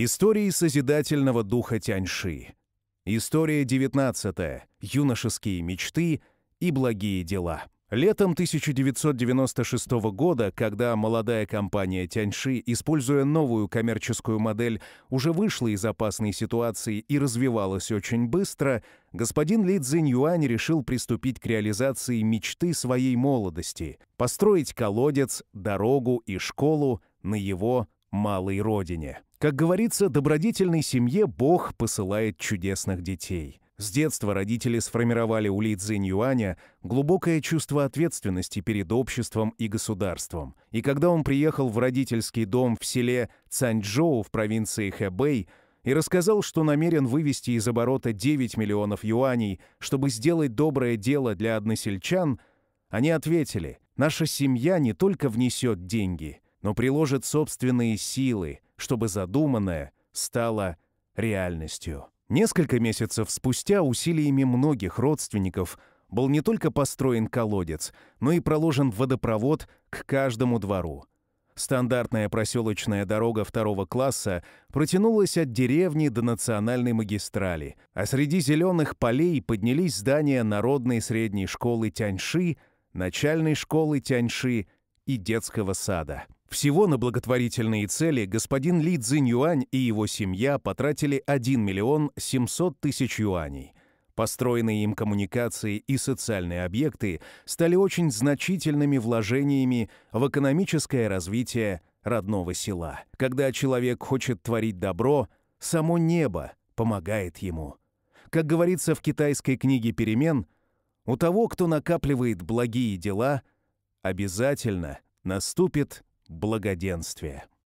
Истории созидательного духа Тяньши. История 19. Юношеские мечты и благие дела. Летом 1996 года, когда молодая компания Тяньши, используя новую коммерческую модель, уже вышла из опасной ситуации и развивалась очень быстро, господин Ли Цзиньюань решил приступить к реализации мечты своей молодости – построить колодец, дорогу и школу на его малой родине. Как говорится, добродетельной семье Бог посылает чудесных детей. С детства родители сформировали у Ли Цзинь Юаня глубокое чувство ответственности перед обществом и государством. И когда он приехал в родительский дом в селе Цанчжоу в провинции Хэбэй, и рассказал, что намерен вывести из оборота 9 миллионов юаней, чтобы сделать доброе дело для односельчан, они ответили, «Наша семья не только внесет деньги, но приложит собственные силы, чтобы задуманное стало реальностью. Несколько месяцев спустя усилиями многих родственников был не только построен колодец, но и проложен водопровод к каждому двору. Стандартная проселочная дорога второго класса протянулась от деревни до национальной магистрали, а среди зеленых полей поднялись здания Народной средней школы Тяньши, начальной школы Тяньши и детского сада. Всего на благотворительные цели господин Ли Цзиньюань и его семья потратили 1 миллион 700 тысяч юаней. Построенные им коммуникации и социальные объекты стали очень значительными вложениями в экономическое развитие родного села. Когда человек хочет творить добро, само небо помогает ему. Как говорится в китайской книге «Перемен», у того, кто накапливает благие дела, обязательно наступит благоденствия.